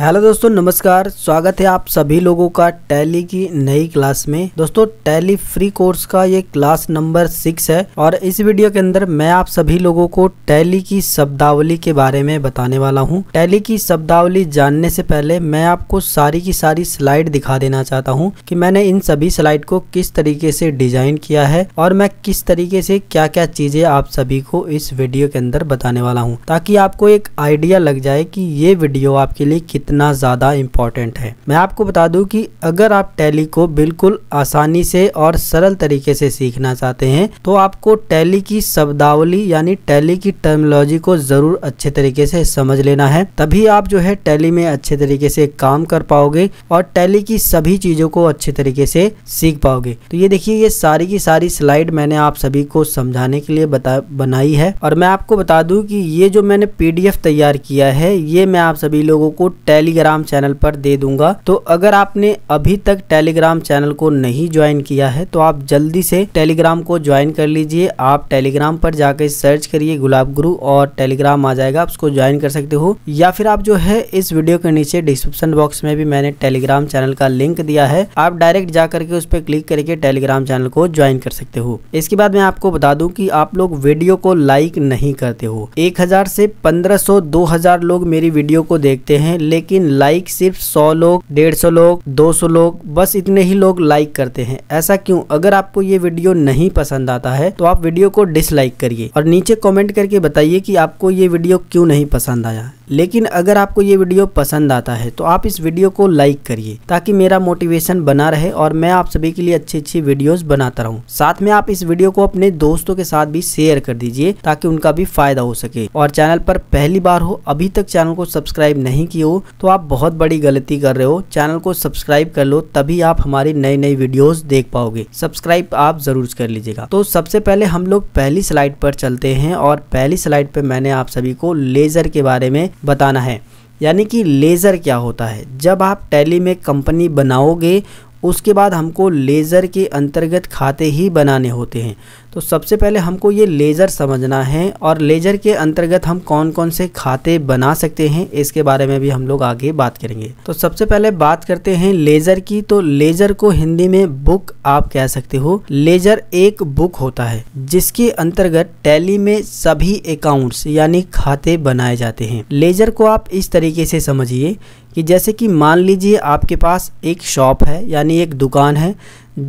hello दोस्तों नमस्कार स्वागत है आप सभी लोगों का टैली की नई क्लास में दोस्तों टैली फ्री कोर्स का ये क्लास नंबर सिक्स है और इस वीडियो के अंदर मैं आप सभी लोगों को टैली की शब्दावली के बारे में बताने वाला हूँ टैली की शब्दावली जानने से पहले मैं आपको सारी की सारी स्लाइड दिखा देना चाहता हूँ कि मैंने इन सभी स्लाइड को किस तरीके से डिजाइन किया है और मैं किस तरीके से क्या क्या चीजें आप सभी को इस वीडियो के अंदर बताने वाला हूँ ताकि आपको एक आइडिया लग जाए की ये वीडियो आपके लिए कितना ज़्यादा इम्पॉर्टेंट है मैं आपको बता दूं कि अगर आप टैली को बिल्कुल आसानी से और सरल तरीके से सीखना चाहते हैं तो आपको टैली की शब्दावली यानी टैली की टर्मोलॉजी को ज़रूर अच्छे तरीके से समझ लेना है तभी आप जो है टैली में अच्छे तरीके से काम कर पाओगे और टैली की सभी चीज़ों को अच्छे तरीके से सीख पाओगे तो ये देखिए ये सारी की सारी स्लाइड मैंने आप सभी को समझाने के लिए बता बनाई है और मैं आपको बता दूं कि ये जो मैंने पीडीएफ तैयार किया है ये मैं आप सभी लोगों को टैली टेलीग्राम चैनल पर दे दूंगा तो अगर आपने अभी तक टेलीग्राम चैनल को नहीं ज्वाइन किया है तो आप जल्दी से टेलीग्राम को ज्वाइन कर लीजिए आप टेलीग्राम पर जाकर सर्च करिए गुलाब गुरु और टेलीग्राम आ जाएगा आप उसको ज्वाइन कर सकते हो या फिर आप जो है इस वीडियो के नीचे डिस्क्रिप्शन बॉक्स में भी मैंने टेलीग्राम चैनल का लिंक दिया है आप डायरेक्ट जा करके उस पर क्लिक करके टेलीग्राम चैनल को ज्वाइन कर सकते हो इसके बाद मैं आपको बता दूं कि आप लोग वीडियो को लाइक नहीं करते हो 1000 से 1500 2000 लोग मेरी वीडियो को देखते हैं लेकिन लेकिन लाइक सिर्फ 100 लोग 150 लोग 200 लोग बस इतने ही लोग लाइक करते हैं ऐसा क्यों अगर आपको ये वीडियो नहीं पसंद आता है तो आप वीडियो को डिसलाइक करिए और नीचे कमेंट करके बताइए कि आपको ये वीडियो क्यों नहीं पसंद आया लेकिन अगर आपको ये वीडियो पसंद आता है तो आप इस वीडियो को लाइक करिए ताकि मेरा मोटिवेशन बना रहे और मैं आप सभी के लिए अच्छी अच्छी वीडियोस बनाता रहूं साथ में आप इस वीडियो को अपने दोस्तों के साथ भी शेयर कर दीजिए ताकि उनका भी फायदा हो सके और चैनल पर पहली बार हो अभी तक चैनल को सब्सक्राइब नहीं किया हो तो आप बहुत बड़ी गलती कर रहे हो चैनल को सब्सक्राइब कर लो तभी आप हमारी नई नई वीडियोस देख पाओगे सब्सक्राइब आप जरूर कर लीजिएगा तो सबसे पहले हम लोग पहली स्लाइड पर चलते हैं और पहली स्लाइड पर मैंने आप सभी को लेज़र के बारे में बताना है यानी कि लेज़र क्या होता है जब आप टैली में कंपनी बनाओगे उसके बाद हमको लेज़र के अंतर्गत खाते ही बनाने होते हैं तो सबसे पहले हमको ये लेज़र समझना है और लेज़र के अंतर्गत हम कौन कौन से खाते बना सकते हैं इसके बारे में भी हम लोग आगे बात करेंगे तो सबसे पहले बात करते हैं लेज़र की तो लेज़र को हिंदी में बुक आप कह सकते हो लेज़र एक बुक होता है जिसके अंतर्गत टैली में सभी अकाउंट्स यानी खाते बनाए जाते हैं लेज़र को आप इस तरीके से समझिए कि जैसे कि मान लीजिए आपके पास एक शॉप है यानी एक दुकान है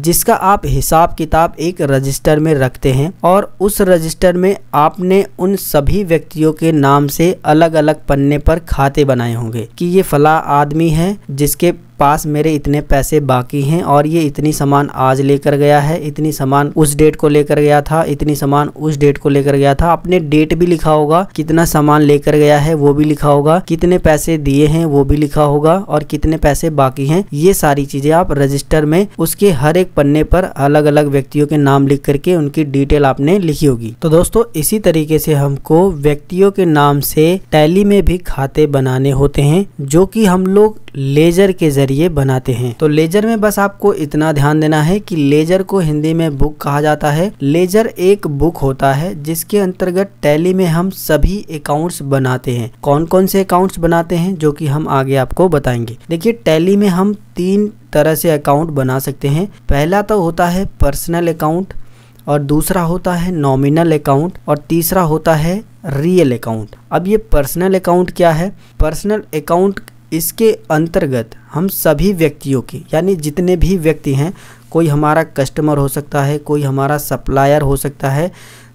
जिसका आप हिसाब किताब एक रजिस्टर में रखते हैं और उस रजिस्टर में आपने उन सभी व्यक्तियों के नाम से अलग अलग पन्ने पर खाते बनाए होंगे कि ये फला आदमी है जिसके पास मेरे इतने पैसे बाकी हैं और ये इतनी सामान आज लेकर गया है इतनी सामान उस डेट को लेकर गया था इतनी सामान उस डेट को लेकर गया था अपने डेट भी लिखा होगा कितना सामान लेकर गया है वो भी लिखा होगा कितने पैसे दिए हैं वो भी लिखा होगा और कितने पैसे बाकी हैं ये सारी चीजें आप रजिस्टर में उसके हर एक पन्ने पर अलग अलग व्यक्तियों के नाम लिख करके उनकी डिटेल आपने लिखी होगी तो दोस्तों इसी तरीके से हमको व्यक्तियों के नाम से टैली में भी खाते बनाने होते हैं जो कि हम लोग लेजर के जरिए जरिए बनाते हैं तो लेजर में बस आपको इतना ध्यान देना है कि लेजर को हिंदी में बुक कहा जाता है लेजर एक बुक होता है जिसके अंतर्गत टैली में हम सभी अकाउंट्स बनाते हैं कौन कौन से अकाउंट्स बनाते हैं जो कि हम आगे आपको बताएंगे देखिए टैली में हम तीन तरह से अकाउंट बना सकते हैं पहला तो होता है पर्सनल अकाउंट और दूसरा होता है नॉमिनल अकाउंट और तीसरा होता है रियल अकाउंट अब ये पर्सनल अकाउंट क्या है पर्सनल अकाउंट इसके अंतर्गत हम सभी व्यक्तियों की यानी जितने भी व्यक्ति हैं कोई हमारा कस्टमर हो सकता है कोई हमारा सप्लायर हो सकता है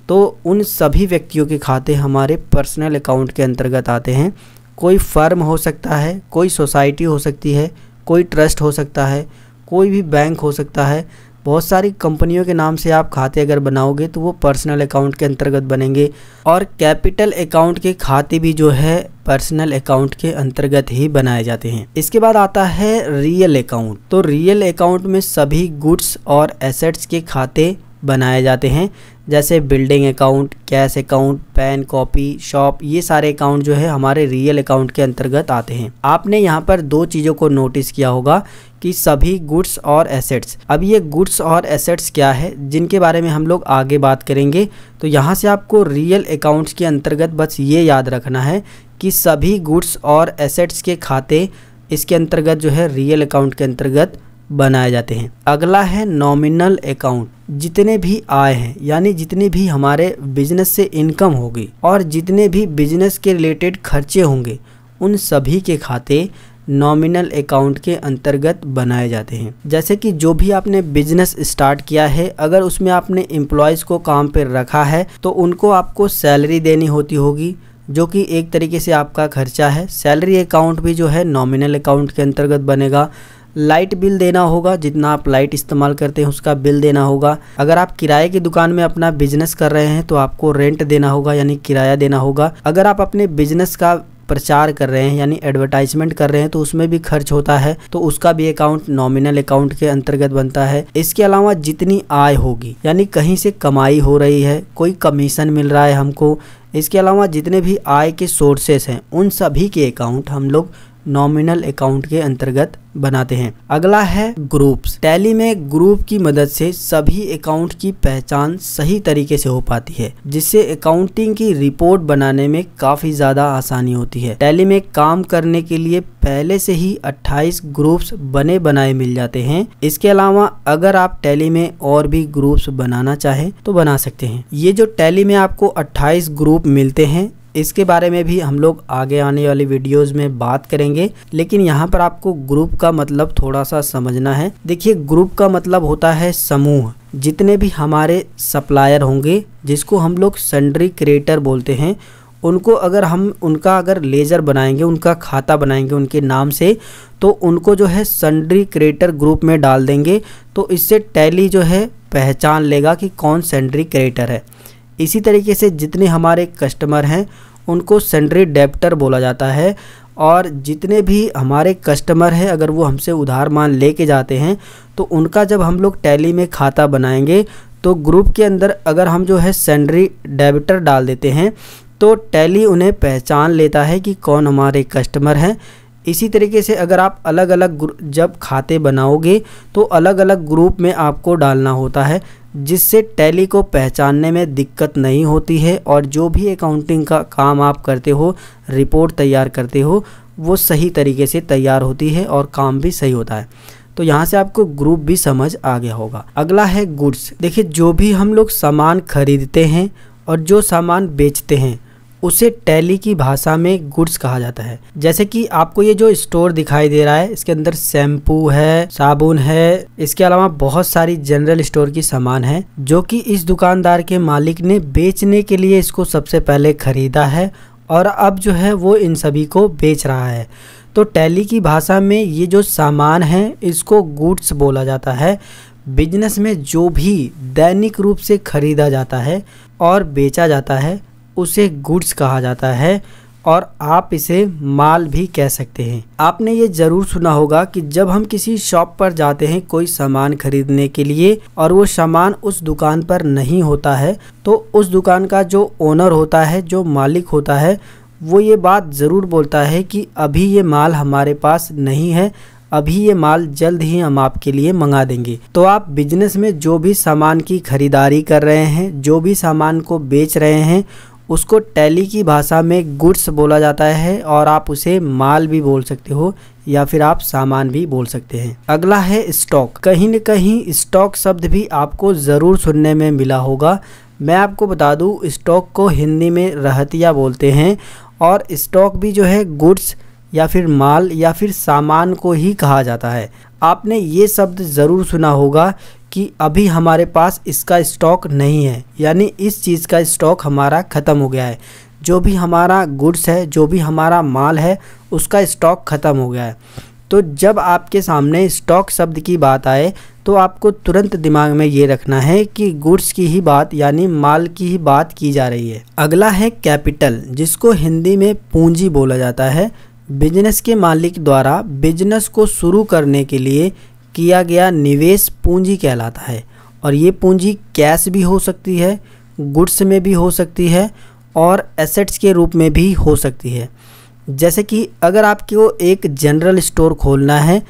तो उन सभी व्यक्तियों के खाते हमारे पर्सनल अकाउंट के अंतर्गत आते हैं कोई फर्म हो सकता है कोई सोसाइटी हो सकती है कोई ट्रस्ट हो सकता है कोई भी बैंक हो सकता है बहुत सारी कंपनियों के नाम से आप खाते अगर बनाओगे तो वो पर्सनल अकाउंट के अंतर्गत बनेंगे और कैपिटल अकाउंट के खाते भी जो है पर्सनल अकाउंट के अंतर्गत ही बनाए जाते हैं इसके बाद आता है रियल अकाउंट तो रियल अकाउंट में सभी गुड्स और एसेट्स के खाते बनाए जाते हैं जैसे building account cash account pan copy shop ये सारे अकाउंट जो है हमारे रियल अकाउंट के अंतर्गत आते हैं आपने यहाँ पर दो चीज़ों को नोटिस किया होगा कि सभी गुड्स और एसेट्स अब ये गुड्स और एसेट्स क्या है जिनके बारे में हम लोग आगे बात करेंगे तो यहाँ से आपको रियल अकाउंट्स के अंतर्गत बस ये याद रखना है कि सभी गुड्स और एसेट्स के खाते इसके अंतर्गत जो है रियल अकाउंट के अंतर्गत बनाए जाते हैं अगला है नॉमिनल अकाउंट जितने भी आय हैं यानी जितने भी हमारे बिजनेस से इनकम होगी और जितने भी बिजनेस के रिलेटेड खर्चे होंगे उन सभी के खाते नॉमिनल अकाउंट के अंतर्गत बनाए जाते हैं जैसे कि जो भी आपने बिजनेस स्टार्ट किया है अगर उसमें आपने एम्प्लॉयज़ को काम पर रखा है तो उनको आपको सैलरी देनी होती होगी जो कि एक तरीके से आपका खर्चा है सैलरी अकाउंट भी जो है नॉमिनल अकाउंट के अंतर्गत बनेगा लाइट बिल देना होगा जितना आप लाइट इस्तेमाल करते हैं उसका बिल देना होगा अगर आप किराए की दुकान में अपना बिजनेस कर रहे हैं तो आपको रेंट देना होगा यानी किराया देना होगा अगर आप अपने बिजनेस का प्रचार कर रहे हैं यानी एडवर्टाइजमेंट कर रहे हैं तो उसमें भी खर्च होता है तो उसका भी अकाउंट नॉमिनल अकाउंट के अंतर्गत बनता है इसके अलावा जितनी आय होगी यानी कहीं से कमाई हो रही है कोई कमीशन मिल रहा है हमको इसके अलावा जितने भी आय के सोर्सेस हैं उन सभी के अकाउंट हम लोग नॉमिनल अकाउंट के अंतर्गत बनाते हैं अगला है ग्रुप्स टैली में ग्रुप की मदद से सभी अकाउंट की पहचान सही तरीके से हो पाती है जिससे अकाउंटिंग की रिपोर्ट बनाने में काफी ज्यादा आसानी होती है टैली में काम करने के लिए पहले से ही 28 ग्रुप्स बने बनाए मिल जाते हैं इसके अलावा अगर आप टैली में और भी ग्रुप्स बनाना चाहें तो बना सकते हैं ये जो टैली में आपको 28 ग्रुप मिलते हैं इसके बारे में भी हम लोग आगे आने वाली वीडियोस में बात करेंगे लेकिन यहाँ पर आपको ग्रुप का मतलब थोड़ा सा समझना है देखिए ग्रुप का मतलब होता है समूह जितने भी हमारे सप्लायर होंगे जिसको हम लोग सन्ड्री क्रिएटर बोलते हैं उनको अगर हम उनका अगर लेज़र बनाएंगे उनका खाता बनाएंगे उनके नाम से तो उनको जो है सन्ड्री क्रिएटर ग्रुप में डाल देंगे तो इससे टैली जो है पहचान लेगा कि कौन सेंड्री क्रिएटर है इसी तरीके से जितने हमारे कस्टमर हैं उनको सेंड्री डेप्टर बोला जाता है और जितने भी हमारे कस्टमर हैं अगर वो हमसे उधार मान ले के जाते हैं तो उनका जब हम लोग टैली में खाता बनाएंगे तो ग्रुप के अंदर अगर हम जो है सेंड्री डेबिटर डाल देते हैं तो टैली उन्हें पहचान लेता है कि कौन हमारे कस्टमर हैं इसी तरीके से अगर आप अलग अलग जब खाते बनाओगे तो अलग अलग ग्रुप में आपको डालना होता है जिससे टैली को पहचानने में दिक्कत नहीं होती है और जो भी अकाउंटिंग का काम आप करते हो रिपोर्ट तैयार करते हो वो सही तरीके से तैयार होती है और काम भी सही होता है तो यहाँ से आपको ग्रुप भी समझ आ गया होगा अगला है गुड्स देखिए जो भी हम लोग सामान खरीदते हैं और जो सामान बेचते हैं उसे टैली की भाषा में गुड्स कहा जाता है जैसे कि आपको ये जो स्टोर दिखाई दे रहा है इसके अंदर शैम्पू है साबुन है इसके अलावा बहुत सारी जनरल स्टोर की सामान है जो कि इस दुकानदार के मालिक ने बेचने के लिए इसको सबसे पहले खरीदा है और अब जो है वो इन सभी को बेच रहा है तो टैली की भाषा में ये जो सामान है इसको गुड्स बोला जाता है बिजनेस में जो भी दैनिक रूप से खरीदा जाता है और बेचा जाता है उसे गुड्स कहा जाता है और आप इसे माल भी कह सकते हैं आपने ये ज़रूर सुना होगा कि जब हम किसी शॉप पर जाते हैं कोई सामान खरीदने के लिए और वो सामान उस दुकान पर नहीं होता है तो उस दुकान का जो ओनर होता है जो मालिक होता है वो ये बात ज़रूर बोलता है कि अभी ये माल हमारे पास नहीं है अभी ये माल जल्द ही हम आपके लिए मंगा देंगे तो आप बिजनेस में जो भी सामान की खरीदारी कर रहे हैं जो भी सामान को बेच रहे हैं उसको टैली की भाषा में गुड्स बोला जाता है और आप उसे माल भी बोल सकते हो या फिर आप सामान भी बोल सकते हैं अगला है स्टॉक कहीं न कहीं स्टॉक शब्द भी आपको ज़रूर सुनने में मिला होगा मैं आपको बता दूं स्टॉक को हिंदी में रहतिया बोलते हैं और स्टॉक भी जो है गुड्स या फिर माल या फिर सामान को ही कहा जाता है आपने ये शब्द ज़रूर सुना होगा कि अभी हमारे पास इसका स्टॉक नहीं है यानी इस चीज़ का स्टॉक हमारा ख़त्म हो गया है जो भी हमारा गुड्स है जो भी हमारा माल है उसका स्टॉक ख़त्म हो गया है तो जब आपके सामने स्टॉक शब्द की बात आए तो आपको तुरंत दिमाग में ये रखना है कि गुड्स की ही बात यानी माल की ही बात की जा रही है अगला है कैपिटल जिसको हिंदी में पूंजी बोला जाता है बिजनेस के मालिक द्वारा बिजनेस को शुरू करने के लिए किया गया निवेश पूंजी कहलाता है और ये पूंजी कैश भी हो सकती है गुड्स में भी हो सकती है और एसेट्स के रूप में भी हो सकती है जैसे कि अगर आपको एक जनरल स्टोर खोलना है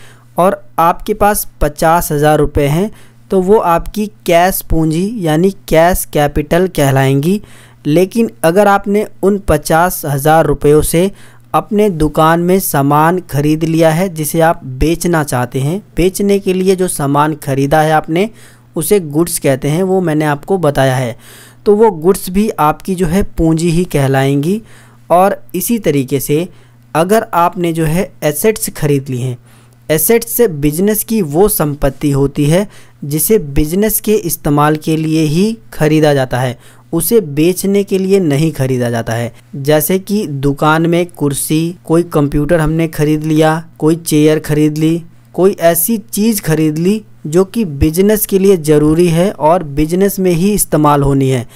और आपके पास पचास हज़ार रुपये हैं तो वो आपकी कैश पूंजी यानी कैश कैपिटल कहलाएंगी लेकिन अगर आपने उन पचास हज़ार रुपयों से अपने दुकान में सामान खरीद लिया है जिसे आप बेचना चाहते हैं बेचने के लिए जो सामान खरीदा है आपने उसे गुड्स कहते हैं वो मैंने आपको बताया है तो वो गुड्स भी आपकी जो है पूंजी ही कहलाएंगी और इसी तरीके से अगर आपने जो है एसेट्स खरीद ली हैं एसेट्स से बिजनेस की वो संपत्ति होती है जिसे बिजनेस के इस्तेमाल के लिए ही खरीदा जाता है उसे बेचने के लिए नहीं खरीदा जाता है जैसे कि दुकान में कुर्सी कोई कंप्यूटर हमने खरीद लिया कोई चेयर खरीद ली कोई ऐसी चीज़ खरीद ली जो कि बिजनेस के लिए ज़रूरी है और बिजनेस में ही इस्तेमाल होनी है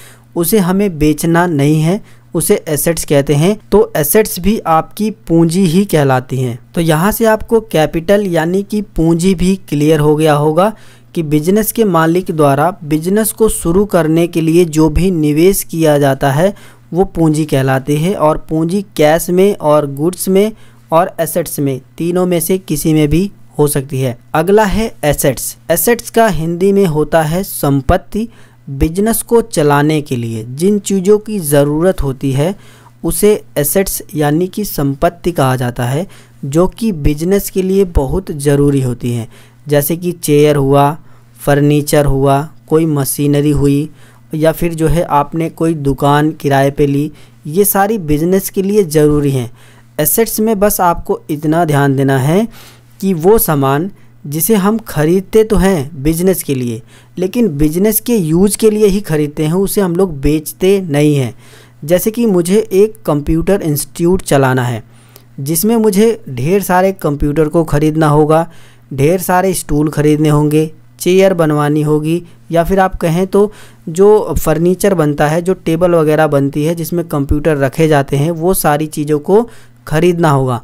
उसे हमें बेचना नहीं है उसे एसेट्स कहते हैं तो एसेट्स भी आपकी पूंजी ही कहलाती हैं तो यहाँ से आपको कैपिटल यानी कि पूंजी भी क्लियर हो गया होगा कि बिजनेस के मालिक द्वारा बिजनेस को शुरू करने के लिए जो भी निवेश किया जाता है वो पूंजी कहलाती है और पूंजी कैश में और गुड्स में और एसेट्स में तीनों में से किसी में भी हो सकती है अगला है एसेट्स एसेट्स का हिंदी में होता है संपत्ति बिजनेस को चलाने के लिए जिन चीज़ों की ज़रूरत होती है उसे एसेट्स यानी कि संपत्ति कहा जाता है जो कि बिजनेस के लिए बहुत ज़रूरी होती हैं जैसे कि चेयर हुआ फर्नीचर हुआ कोई मशीनरी हुई या फिर जो है आपने कोई दुकान किराए पे ली ये सारी बिजनेस के लिए ज़रूरी हैं एसेट्स में बस आपको इतना ध्यान देना है कि वो सामान जिसे हम खरीदते तो हैं बिजनेस के लिए लेकिन बिजनेस के यूज के लिए ही खरीदते हैं उसे हम लोग बेचते नहीं हैं जैसे कि मुझे एक कंप्यूटर इंस्टीट्यूट चलाना है जिसमें मुझे ढेर सारे कंप्यूटर को ख़रीदना होगा ढेर सारे स्टूल ख़रीदने होंगे चेयर बनवानी होगी या फिर आप कहें तो जो फर्नीचर बनता है जो टेबल वगैरह बनती है जिसमें कंप्यूटर रखे जाते हैं वो सारी चीज़ों को ख़रीदना होगा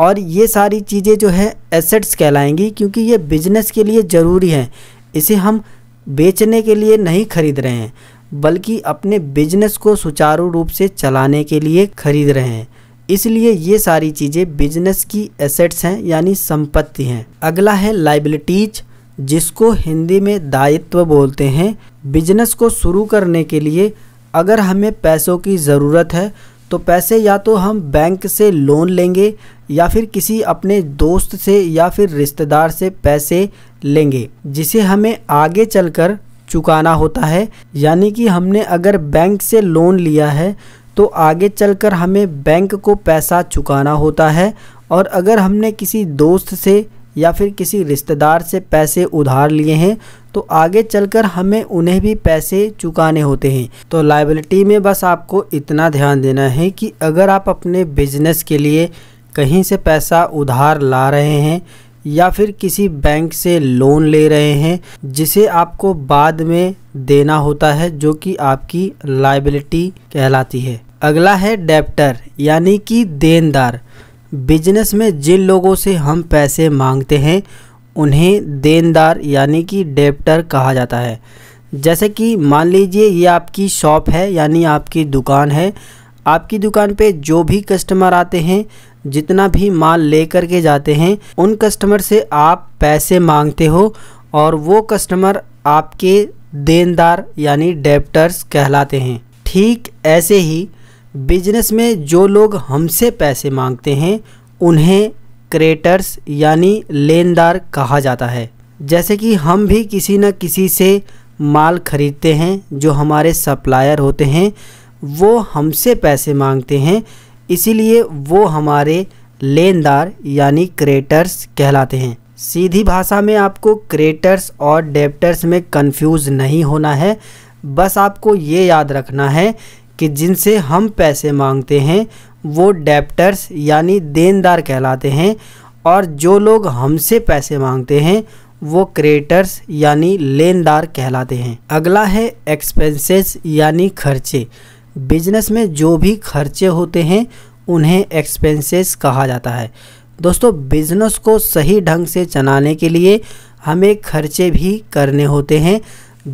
और ये सारी चीज़ें जो है एसेट्स कहलाएंगी क्योंकि ये बिजनेस के लिए ज़रूरी है इसे हम बेचने के लिए नहीं खरीद रहे हैं बल्कि अपने बिजनेस को सुचारू रूप से चलाने के लिए खरीद रहे हैं इसलिए ये सारी चीज़ें बिजनेस की एसेट्स हैं यानी संपत्ति हैं अगला है लाइबिलिटीज जिसको हिंदी में दायित्व बोलते हैं बिजनेस को शुरू करने के लिए अगर हमें पैसों की ज़रूरत है तो पैसे या तो हम बैंक से लोन लेंगे या फिर किसी अपने दोस्त से या फिर रिश्तेदार से पैसे लेंगे जिसे हमें आगे चलकर चुकाना होता है यानी कि हमने अगर बैंक से लोन लिया है तो आगे चलकर हमें बैंक को पैसा चुकाना होता है और अगर हमने किसी दोस्त से या फिर किसी रिश्तेदार से पैसे उधार लिए हैं तो आगे चलकर हमें उन्हें भी पैसे चुकाने होते हैं तो लाइबिलिटी में बस आपको इतना ध्यान देना है कि अगर आप अपने बिजनेस के लिए कहीं से पैसा उधार ला रहे हैं या फिर किसी बैंक से लोन ले रहे हैं जिसे आपको बाद में देना होता है जो कि आपकी लाइबिलिटी कहलाती है अगला है डेप्टर यानी कि देनदार बिजनेस में जिन लोगों से हम पैसे मांगते हैं उन्हें देनदार यानी कि डेप्टर कहा जाता है जैसे कि मान लीजिए ये आपकी शॉप है यानी आपकी दुकान है आपकी दुकान पे जो भी कस्टमर आते हैं जितना भी माल लेकर के जाते हैं उन कस्टमर से आप पैसे मांगते हो और वो कस्टमर आपके देनदार यानी डेप्टर्स कहलाते हैं ठीक ऐसे ही बिजनेस में जो लोग हमसे पैसे मांगते हैं उन्हें क्रेटर्स यानी लेनदार कहा जाता है जैसे कि हम भी किसी न किसी से माल खरीदते हैं जो हमारे सप्लायर होते हैं वो हमसे पैसे मांगते हैं इसीलिए वो हमारे लेनदार यानी क्रेटर्स कहलाते हैं सीधी भाषा में आपको क्रेटर्स और डेप्टर्स में कंफ्यूज नहीं होना है बस आपको ये याद रखना है कि जिनसे हम पैसे मांगते हैं वो डेप्टर्स यानी देनदार कहलाते हैं और जो लोग हमसे पैसे मांगते हैं वो क्रेटर्स यानी लेनदार कहलाते हैं अगला है एक्सपेंसेस यानी खर्चे बिजनेस में जो भी खर्चे होते हैं उन्हें एक्सपेंसेस कहा जाता है दोस्तों बिजनेस को सही ढंग से चलाने के लिए हमें खर्चे भी करने होते हैं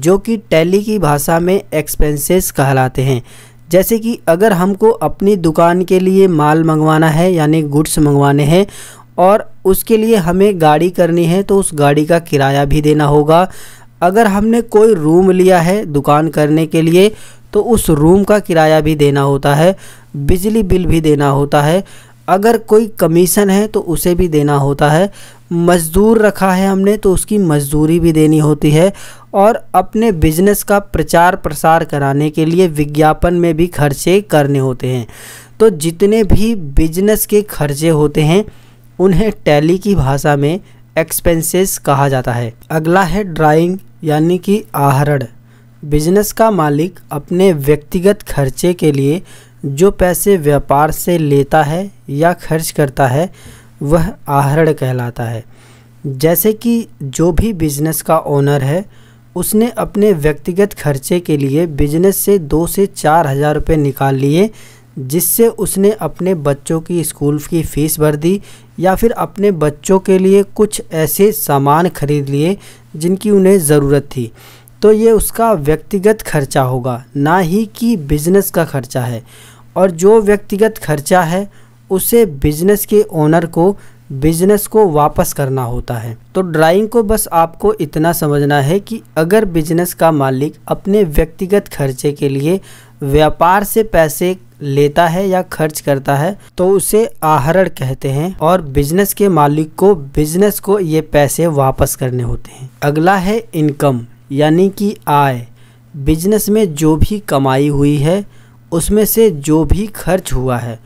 जो कि टैली की भाषा में एक्सपेंसेस कहलाते हैं जैसे कि अगर हमको अपनी दुकान के लिए माल मंगवाना है यानी गुड्स मंगवाने हैं और उसके लिए हमें गाड़ी करनी है तो उस गाड़ी का किराया भी देना होगा अगर हमने कोई रूम लिया है दुकान करने के लिए तो उस रूम का किराया भी देना होता है बिजली बिल भी देना होता है अगर कोई कमीशन है तो उसे भी देना होता है मज़दूर रखा है हमने तो उसकी मजदूरी भी देनी होती है और अपने बिजनेस का प्रचार प्रसार कराने के लिए विज्ञापन में भी खर्चे करने होते हैं तो जितने भी बिजनेस के खर्चे होते हैं उन्हें टैली की भाषा में एक्सपेंसेस कहा जाता है अगला है ड्राइंग यानी कि आहरण बिजनेस का मालिक अपने व्यक्तिगत खर्चे के लिए जो पैसे व्यापार से लेता है या खर्च करता है वह आहरण कहलाता है जैसे कि जो भी बिजनेस का ओनर है उसने अपने व्यक्तिगत खर्चे के लिए बिजनेस से दो से चार हज़ार रुपये निकाल लिए जिससे उसने अपने बच्चों की स्कूल की फ़ीस भर दी या फिर अपने बच्चों के लिए कुछ ऐसे सामान खरीद लिए जिनकी उन्हें ज़रूरत थी तो ये उसका व्यक्तिगत खर्चा होगा ना ही कि बिज़नेस का खर्चा है और जो व्यक्तिगत खर्चा है उसे बिज़नेस के ओनर को बिज़नेस को वापस करना होता है तो ड्राइंग को बस आपको इतना समझना है कि अगर बिज़नेस का मालिक अपने व्यक्तिगत खर्चे के लिए व्यापार से पैसे लेता है या खर्च करता है तो उसे आहरण कहते हैं और बिजनेस के मालिक को बिजनेस को ये पैसे वापस करने होते हैं अगला है इनकम यानी कि आय बिजनेस में जो भी कमाई हुई है उसमें से जो भी खर्च हुआ है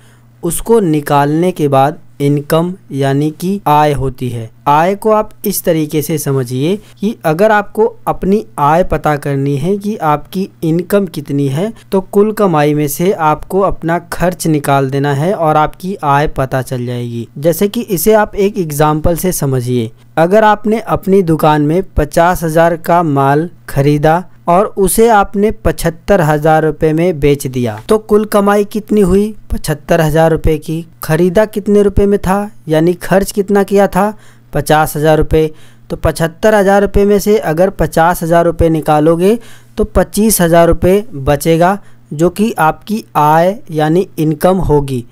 उसको निकालने के बाद इनकम यानी कि आय होती है आय को आप इस तरीके से समझिए कि अगर आपको अपनी आय पता करनी है कि आपकी इनकम कितनी है तो कुल कमाई में से आपको अपना खर्च निकाल देना है और आपकी आय पता चल जाएगी जैसे कि इसे आप एक एग्जाम्पल से समझिए अगर आपने अपनी दुकान में पचास हजार का माल खरीदा और उसे आपने पचहत्तर हजार रुपये में बेच दिया तो कुल कमाई कितनी हुई पचहत्तर हजार रुपये की खरीदा कितने रुपये में था यानी खर्च कितना किया था पचास हजार रुपये तो पचहत्तर हज़ार रुपये में से अगर पचास हज़ार रुपये निकालोगे तो पच्चीस हज़ार रुपये बचेगा जो कि आपकी आय यानी इनकम होगी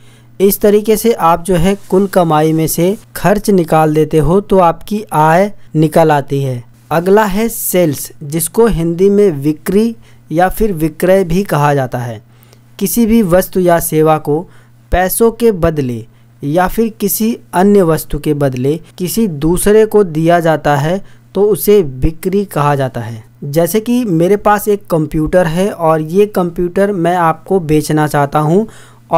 इस तरीके से आप जो है कुल कमाई में से खर्च निकाल देते हो तो आपकी आय निकल आती है अगला है सेल्स जिसको हिंदी में विक्री या फिर विक्रय भी कहा जाता है किसी भी वस्तु या सेवा को पैसों के बदले या फिर किसी अन्य वस्तु के बदले किसी दूसरे को दिया जाता है तो उसे बिक्री कहा जाता है जैसे कि मेरे पास एक कंप्यूटर है और ये कंप्यूटर मैं आपको बेचना चाहता हूँ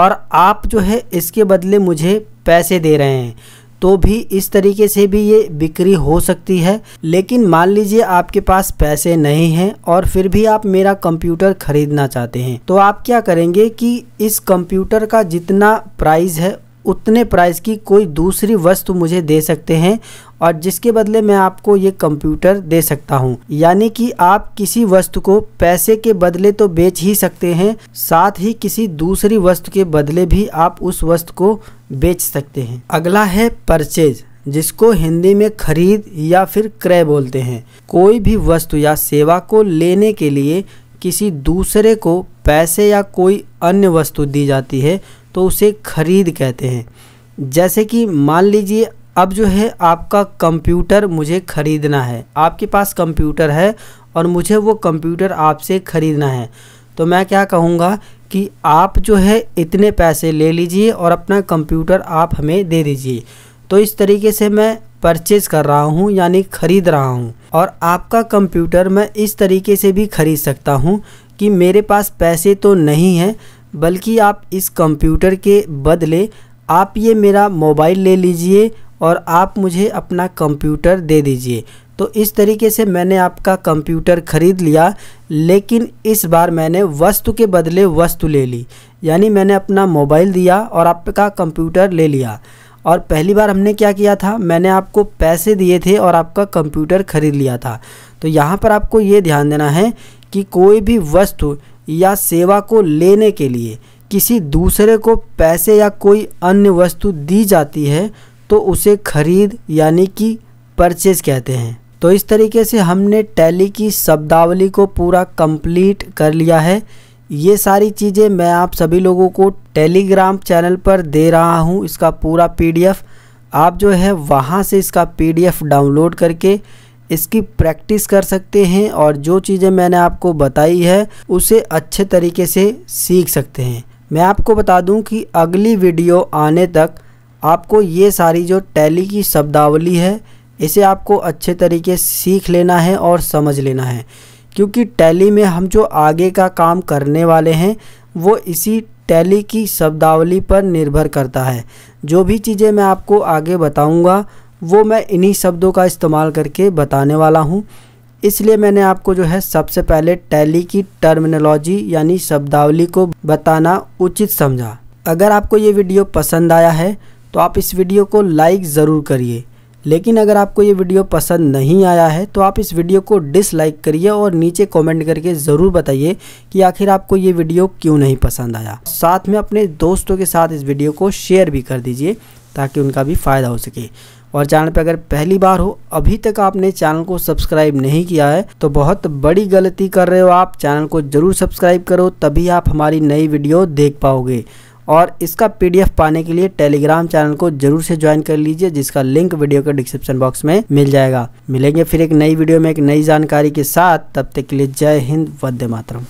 और आप जो है इसके बदले मुझे पैसे दे रहे हैं तो भी इस तरीके से भी ये बिक्री हो सकती है लेकिन मान लीजिए आपके पास पैसे नहीं हैं और फिर भी आप मेरा कंप्यूटर खरीदना चाहते हैं तो आप क्या करेंगे कि इस कंप्यूटर का जितना प्राइस है उतने प्राइस की कोई दूसरी वस्तु मुझे दे सकते हैं और जिसके बदले मैं आपको ये कंप्यूटर दे सकता हूँ यानी कि आप किसी वस्तु को पैसे के बदले तो बेच ही सकते हैं साथ ही किसी दूसरी वस्तु के बदले भी आप उस वस्तु को बेच सकते हैं अगला है परचेज जिसको हिंदी में खरीद या फिर क्रय बोलते हैं कोई भी वस्तु या सेवा को लेने के लिए किसी दूसरे को पैसे या कोई अन्य वस्तु दी जाती है तो उसे खरीद कहते हैं जैसे कि मान लीजिए अब जो है आपका कंप्यूटर मुझे खरीदना है आपके पास कंप्यूटर है और मुझे वो कंप्यूटर आपसे खरीदना है तो मैं क्या कहूँगा कि आप जो है इतने पैसे ले लीजिए और अपना कंप्यूटर आप हमें दे दीजिए तो इस तरीके से मैं परचेज़ कर रहा हूँ यानी ख़रीद रहा हूँ और आपका कंप्यूटर मैं इस तरीके से भी ख़रीद सकता हूँ कि मेरे पास पैसे तो नहीं हैं बल्कि आप इस कंप्यूटर के बदले आप ये मेरा मोबाइल ले लीजिए और आप मुझे अपना कंप्यूटर दे दीजिए तो इस तरीके से मैंने आपका कंप्यूटर ख़रीद लिया लेकिन इस बार मैंने वस्तु के बदले वस्तु ले ली यानी मैंने अपना मोबाइल दिया और आपका कंप्यूटर ले लिया और पहली बार हमने क्या किया था मैंने आपको पैसे दिए थे और आपका कंप्यूटर ख़रीद लिया था तो यहाँ पर आपको ये ध्यान देना है कि कोई भी वस्तु या सेवा को लेने के लिए किसी दूसरे को पैसे या कोई अन्य वस्तु दी जाती है तो उसे खरीद यानी कि परचेज कहते हैं तो इस तरीके से हमने टैली की शब्दावली को पूरा कंप्लीट कर लिया है ये सारी चीज़ें मैं आप सभी लोगों को टेलीग्राम चैनल पर दे रहा हूँ इसका पूरा पीडीएफ आप जो है वहाँ से इसका पीडीएफ डाउनलोड करके इसकी प्रैक्टिस कर सकते हैं और जो चीज़ें मैंने आपको बताई है उसे अच्छे तरीके से सीख सकते हैं मैं आपको बता दूं कि अगली वीडियो आने तक आपको ये सारी जो टैली की शब्दावली है इसे आपको अच्छे तरीके सीख लेना है और समझ लेना है क्योंकि टैली में हम जो आगे का काम करने वाले हैं वो इसी टैली की शब्दावली पर निर्भर करता है जो भी चीज़ें मैं आपको आगे बताऊंगा वो मैं इन्हीं शब्दों का इस्तेमाल करके बताने वाला हूँ इसलिए मैंने आपको जो है सबसे पहले टैली की टर्मिनोलॉजी यानी शब्दावली को बताना उचित समझा अगर आपको ये वीडियो पसंद आया है तो आप इस वीडियो को लाइक ज़रूर करिए लेकिन अगर आपको ये वीडियो पसंद नहीं आया है तो आप इस वीडियो को डिसलाइक करिए और नीचे कमेंट करके ज़रूर बताइए कि आखिर आपको ये वीडियो क्यों नहीं पसंद आया साथ में अपने दोस्तों के साथ इस वीडियो को शेयर भी कर दीजिए ताकि उनका भी फ़ायदा हो सके और चैनल पर अगर पहली बार हो अभी तक आपने चैनल को सब्सक्राइब नहीं किया है तो बहुत बड़ी गलती कर रहे हो आप चैनल को ज़रूर सब्सक्राइब करो तभी आप हमारी नई वीडियो देख पाओगे और इसका पीडीएफ पाने के लिए टेलीग्राम चैनल को जरूर से ज्वाइन कर लीजिए जिसका लिंक वीडियो के डिस्क्रिप्शन बॉक्स में मिल जाएगा मिलेंगे फिर एक नई वीडियो में एक नई जानकारी के साथ तब तक के लिए जय हिंद वंदे मातरम